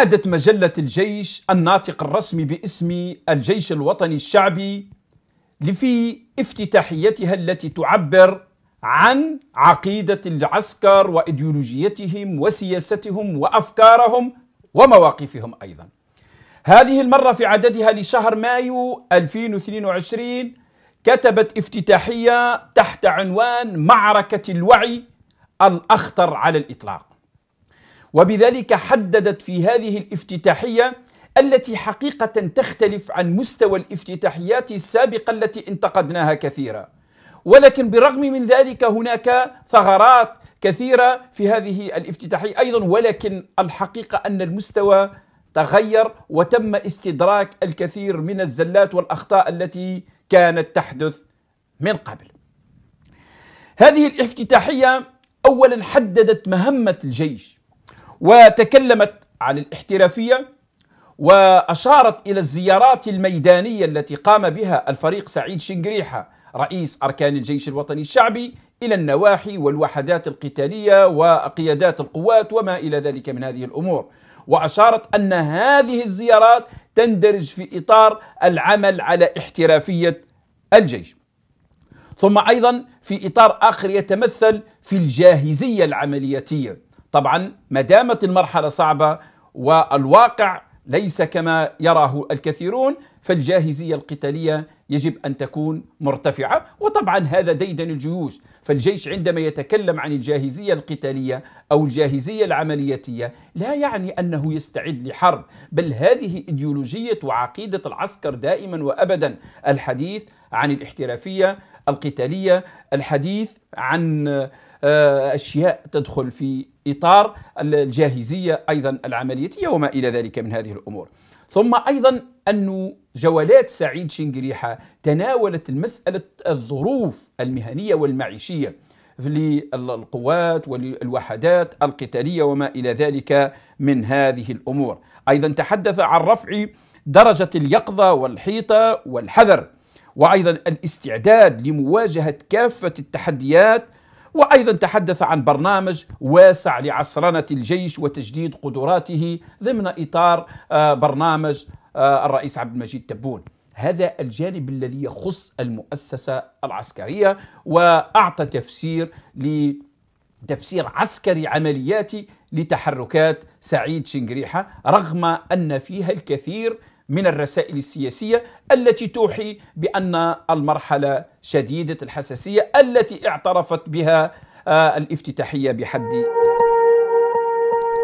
عادت مجلة الجيش الناطق الرسمي باسم الجيش الوطني الشعبي لفي افتتاحيتها التي تعبر عن عقيدة العسكر وإيديولوجيتهم وسياستهم وأفكارهم ومواقفهم أيضا هذه المرة في عددها لشهر مايو 2022 كتبت افتتاحية تحت عنوان معركة الوعي الأخطر على الإطلاق وبذلك حددت في هذه الافتتاحية التي حقيقة تختلف عن مستوى الافتتاحيات السابقة التي انتقدناها كثيرا ولكن برغم من ذلك هناك ثغرات كثيرة في هذه الافتتاحية أيضا ولكن الحقيقة أن المستوى تغير وتم استدراك الكثير من الزلات والأخطاء التي كانت تحدث من قبل هذه الافتتاحية أولا حددت مهمة الجيش وتكلمت عن الاحترافية وأشارت إلى الزيارات الميدانية التي قام بها الفريق سعيد شنقريحة رئيس أركان الجيش الوطني الشعبي إلى النواحي والوحدات القتالية وقيادات القوات وما إلى ذلك من هذه الأمور وأشارت أن هذه الزيارات تندرج في إطار العمل على احترافية الجيش ثم أيضا في إطار آخر يتمثل في الجاهزية العملياتية طبعا ما دامت المرحلة صعبة والواقع ليس كما يراه الكثيرون فالجاهزية القتالية يجب أن تكون مرتفعة وطبعا هذا ديدن الجيوش فالجيش عندما يتكلم عن الجاهزية القتالية أو الجاهزية العملياتية لا يعني أنه يستعد لحرب بل هذه إيديولوجية وعقيدة العسكر دائما وأبدا الحديث عن الاحترافية القتالية الحديث عن آه، أشياء تدخل في إطار الجاهزية أيضا العملياتية وما إلى ذلك من هذه الأمور ثم أيضا أن جولات سعيد شنقريحة تناولت مسألة الظروف المهنية والمعيشية للقوات والوحدات القتالية وما إلى ذلك من هذه الأمور أيضا تحدث عن رفع درجة اليقظة والحيطة والحذر وأيضا الاستعداد لمواجهة كافة التحديات وأيضا تحدث عن برنامج واسع لعصرنة الجيش وتجديد قدراته ضمن إطار آه، برنامج آه، الرئيس عبد المجيد تبون هذا الجانب الذي يخص المؤسسة العسكرية وأعطى تفسير لتفسير عسكري عملياتي لتحركات سعيد شنقريحة رغم أن فيها الكثير من الرسائل السياسية التي توحي بأن المرحلة شديدة الحساسية التي اعترفت بها آه، الافتتاحية بحد